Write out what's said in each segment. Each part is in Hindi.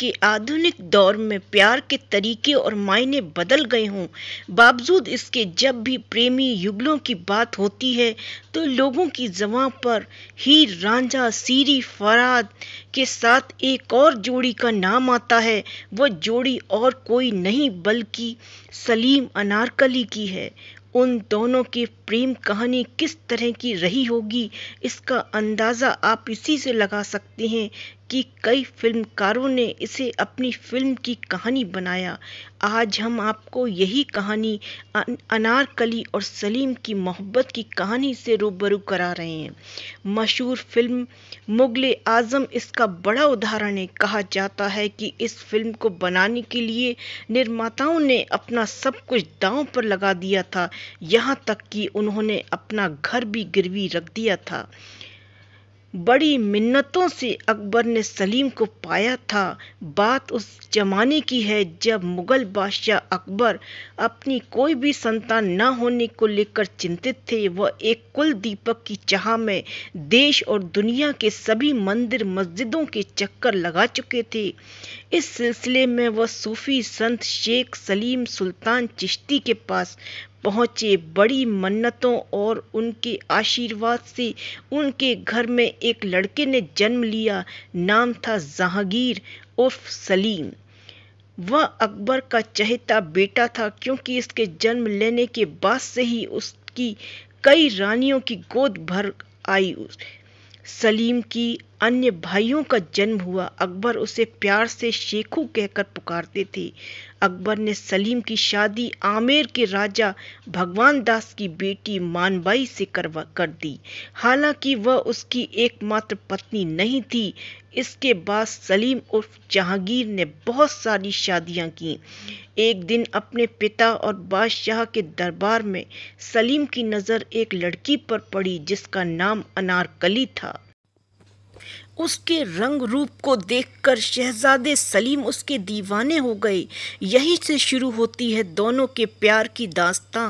कि आधुनिक दौर में प्यार के तरीके और मायने बदल गए हों बावजूद इसके जब भी प्रेमी युगलों की बात होती है तो लोगों की जबां पर हीर रांझा सीरी फराद के साथ एक और जोड़ी का नाम आता है वह जोड़ी और कोई नहीं बल्कि सलीम अनारकली की है उन दोनों के प्रेम कहानी किस तरह की रही होगी इसका अंदाज़ा आप इसी से लगा सकते हैं कि कई फिल्मकारों ने इसे अपनी फिल्म की कहानी बनाया आज हम आपको यही कहानी अनारकली और सलीम की मोहब्बत की कहानी से रूबरू करा रहे हैं मशहूर फिल्म मुगल आज़म इसका बड़ा उदाहरण है कहा जाता है कि इस फिल्म को बनाने के लिए निर्माताओं ने अपना सब कुछ दांव पर लगा दिया था यहाँ तक कि उन्होंने अपना घर भी गिरवी रख दिया था बड़ी मिन्नतों से अकबर ने सलीम को पाया था बात उस जमाने की है जब मुगल बादशाह अकबर अपनी कोई भी संतान न होने को लेकर चिंतित थे वह एक कुल दीपक की चाह में देश और दुनिया के सभी मंदिर मस्जिदों के चक्कर लगा चुके थे इस सिलसिले में वह सूफी संत शेख सलीम सुल्तान चिश्ती के पास पहुँचे बड़ी मन्नतों और उनके आशीर्वाद से उनके घर में एक लड़के ने जन्म लिया नाम था जहांगीर उर्फ सलीम वह अकबर का चहेता बेटा था क्योंकि इसके जन्म लेने के बाद से ही उसकी कई रानियों की गोद भर आई सलीम की अन्य भाइयों का जन्म हुआ अकबर उसे प्यार से शेखू कहकर पुकारते थे अकबर ने सलीम की शादी आमेर के राजा भगवान दास की बेटी मानबाई से करवा कर दी हालांकि वह उसकी एकमात्र पत्नी नहीं थी इसके बाद सलीम उर्फ जहांगीर ने बहुत सारी शादियां की एक दिन अपने पिता और बादशाह के दरबार में सलीम की नज़र एक लड़की पर पड़ी जिसका नाम अनारकली था उसके रंग रूप को देखकर शहजादे सलीम उसके दीवाने हो गए यहीं से शुरू होती है दोनों के प्यार की दास्तां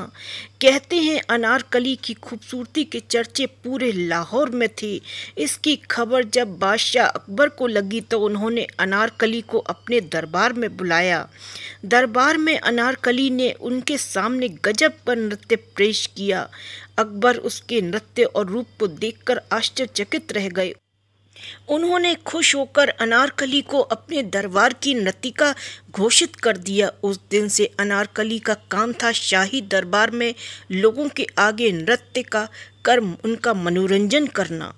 कहते हैं अनारकली की खूबसूरती के चर्चे पूरे लाहौर में थे इसकी खबर जब बादशाह अकबर को लगी तो उन्होंने अनारकली को अपने दरबार में बुलाया दरबार में अनारकली ने उनके सामने गजब पर नृत्य पेश किया अकबर उसके नृत्य और रूप को देखकर आश्चर्यचकित रह गए उन्होंने खुश होकर अनारकली को अपने दरबार की नतिका घोषित कर दिया उस दिन से अनारकली का काम था शाही दरबार में लोगों के आगे नृत्य का कर उनका मनोरंजन करना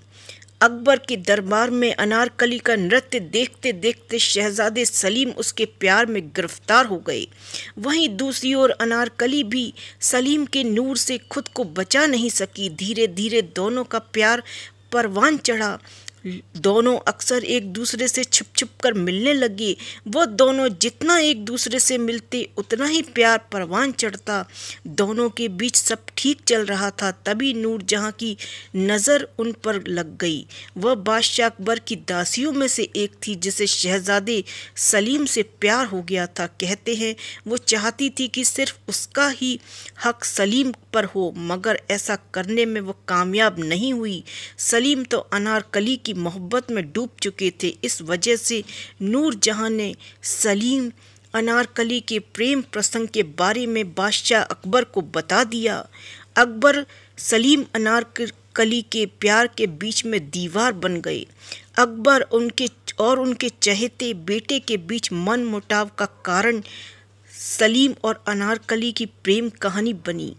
अकबर के दरबार में अनारकली का नृत्य देखते देखते शहजादे सलीम उसके प्यार में गिरफ्तार हो गए वहीं दूसरी ओर अनारकली भी सलीम के नूर से खुद को बचा नहीं सकी धीरे धीरे दोनों का प्यार परवान चढ़ा दोनों अक्सर एक दूसरे से छिप छिप कर मिलने लगे वो दोनों जितना एक दूसरे से मिलते उतना ही प्यार परवान चढ़ता दोनों के बीच सब ठीक चल रहा था तभी नूर जहाँ की नज़र उन पर लग गई वह बादशाह अकबर की दासियों में से एक थी जिसे शहजादे सलीम से प्यार हो गया था कहते हैं वो चाहती थी कि सिर्फ उसका ही हक सलीम पर हो मगर ऐसा करने में वो कामयाब नहीं हुई सलीम तो अनारकली की की मोहब्बत में डूब चुके थे इस वजह से नूर जहाँ ने सलीम अनारकली के प्रेम प्रसंग के बारे में बादशाह अकबर को बता दिया अकबर सलीम अनारकली के प्यार के बीच में दीवार बन गए अकबर उनके और उनके चहेते बेटे के बीच मन मुटाव का कारण सलीम और अनारकली की प्रेम कहानी बनी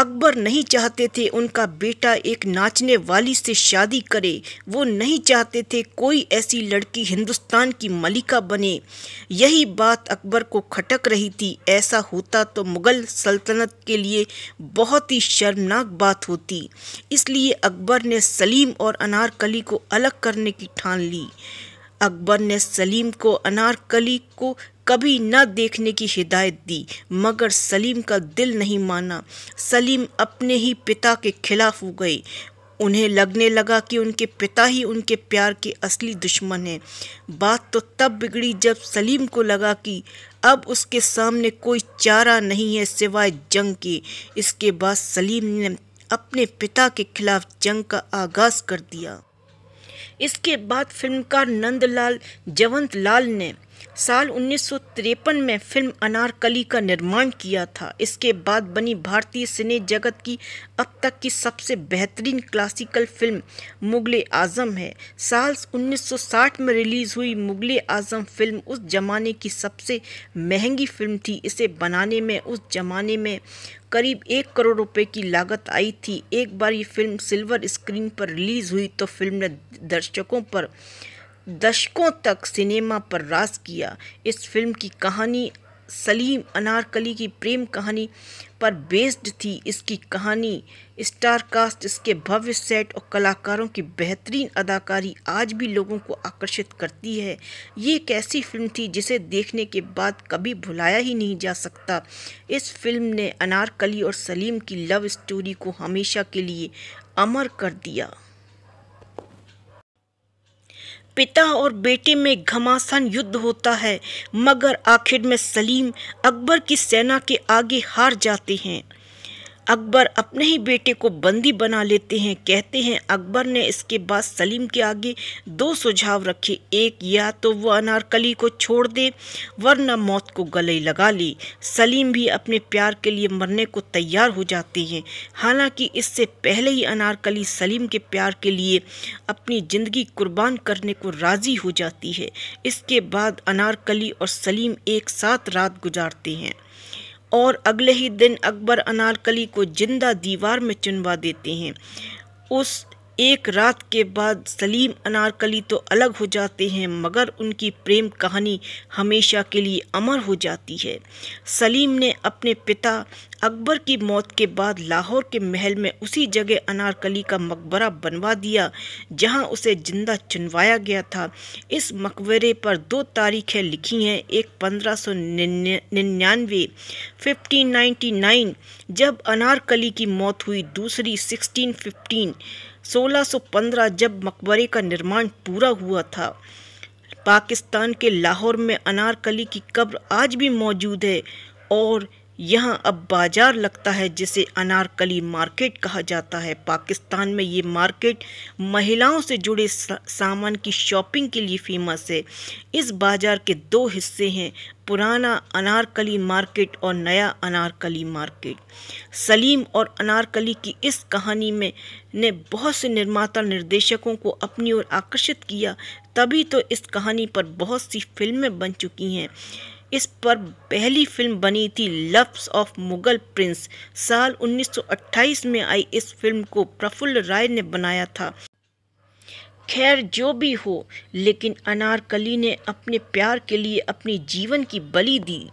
अकबर नहीं चाहते थे उनका बेटा एक नाचने वाली से शादी करे वो नहीं चाहते थे कोई ऐसी लड़की हिंदुस्तान की मलिका बने यही बात अकबर को खटक रही थी ऐसा होता तो मुग़ल सल्तनत के लिए बहुत ही शर्मनाक बात होती इसलिए अकबर ने सलीम और अनारकली को अलग करने की ठान ली अकबर ने सलीम को अनारकली को कभी न देखने की हिदायत दी मगर सलीम का दिल नहीं माना सलीम अपने ही पिता के खिलाफ हो गए उन्हें लगने लगा कि उनके पिता ही उनके प्यार के असली दुश्मन हैं बात तो तब बिगड़ी जब सलीम को लगा कि अब उसके सामने कोई चारा नहीं है सिवाय जंग के इसके बाद सलीम ने अपने पिता के खिलाफ जंग का आगाज़ कर दिया इसके बाद फिल्मकार नंदलाल जवंत लाल ने साल उन्नीस में फिल्म अनारकली का निर्माण किया था इसके बाद बनी भारतीय सिने जगत की अब तक की सबसे बेहतरीन क्लासिकल फिल्म मुगल आज़म है साल 1960 में रिलीज़ हुई मुगल आज़म फिल्म उस जमाने की सबसे महंगी फिल्म थी इसे बनाने में उस जमाने में करीब एक करोड़ रुपए की लागत आई थी एक बार ये फिल्म सिल्वर स्क्रीन पर रिलीज़ हुई तो फिल्म ने दर्शकों पर दशकों तक सिनेमा पर राज किया इस फिल्म की कहानी सलीम अनारकली की प्रेम कहानी पर बेस्ड थी इसकी कहानी स्टार कास्ट इसके भव्य सेट और कलाकारों की बेहतरीन अदाकारी आज भी लोगों को आकर्षित करती है ये एक ऐसी फिल्म थी जिसे देखने के बाद कभी भुलाया ही नहीं जा सकता इस फिल्म ने अनारकली और सलीम की लव स्टोरी को हमेशा के लिए अमर कर दिया पिता और बेटे में घमासान युद्ध होता है मगर आखिर में सलीम अकबर की सेना के आगे हार जाते हैं अकबर अपने ही बेटे को बंदी बना लेते हैं कहते हैं अकबर ने इसके बाद सलीम के आगे दो सुझाव रखे एक या तो वह अनारकली को छोड़ दे वरना मौत को गले लगा ले सलीम भी अपने प्यार के लिए मरने को तैयार हो जाते हैं हालांकि इससे पहले ही अनारकली सलीम के प्यार के लिए अपनी ज़िंदगी कुर्बान करने को राज़ी हो जाती है इसके बाद अनारकली और सलीम एक साथ रात गुजारते हैं और अगले ही दिन अकबर अनारकली को जिंदा दीवार में चुनवा देते हैं उस एक रात के बाद सलीम अनारकली तो अलग हो जाते हैं मगर उनकी प्रेम कहानी हमेशा के लिए अमर हो जाती है सलीम ने अपने पिता अकबर की मौत के बाद लाहौर के महल में उसी जगह अनारकली का मकबरा बनवा दिया जहां उसे जिंदा चुनवाया गया था इस मकबरे पर दो तारीखें लिखी हैं एक पंद्रह सौ निन्यानवे फिफ्टीन नाइन जब अनारकली की मौत हुई दूसरी सिक्सटीन फिफ्टीन 1615 जब मकबरे का निर्माण पूरा हुआ था पाकिस्तान के लाहौर में अनारकली की कब्र आज भी मौजूद है और यहाँ अब बाज़ार लगता है जिसे अनारकली मार्केट कहा जाता है पाकिस्तान में ये मार्केट महिलाओं से जुड़े सामान की शॉपिंग के लिए फेमस है इस बाज़ार के दो हिस्से हैं पुराना अनारकली मार्केट और नया अनारकली मार्केट सलीम और अनारकली की इस कहानी में ने बहुत से निर्माता निर्देशकों को अपनी ओर आकर्षित किया तभी तो इस कहानी पर बहुत सी फिल्में बन चुकी हैं इस पर पहली फिल्म बनी थी लफ्स ऑफ मुगल प्रिंस साल 1928 में आई इस फिल्म को प्रफुल्ल राय ने बनाया था खैर जो भी हो लेकिन अनारकली ने अपने प्यार के लिए अपने जीवन की बलि दी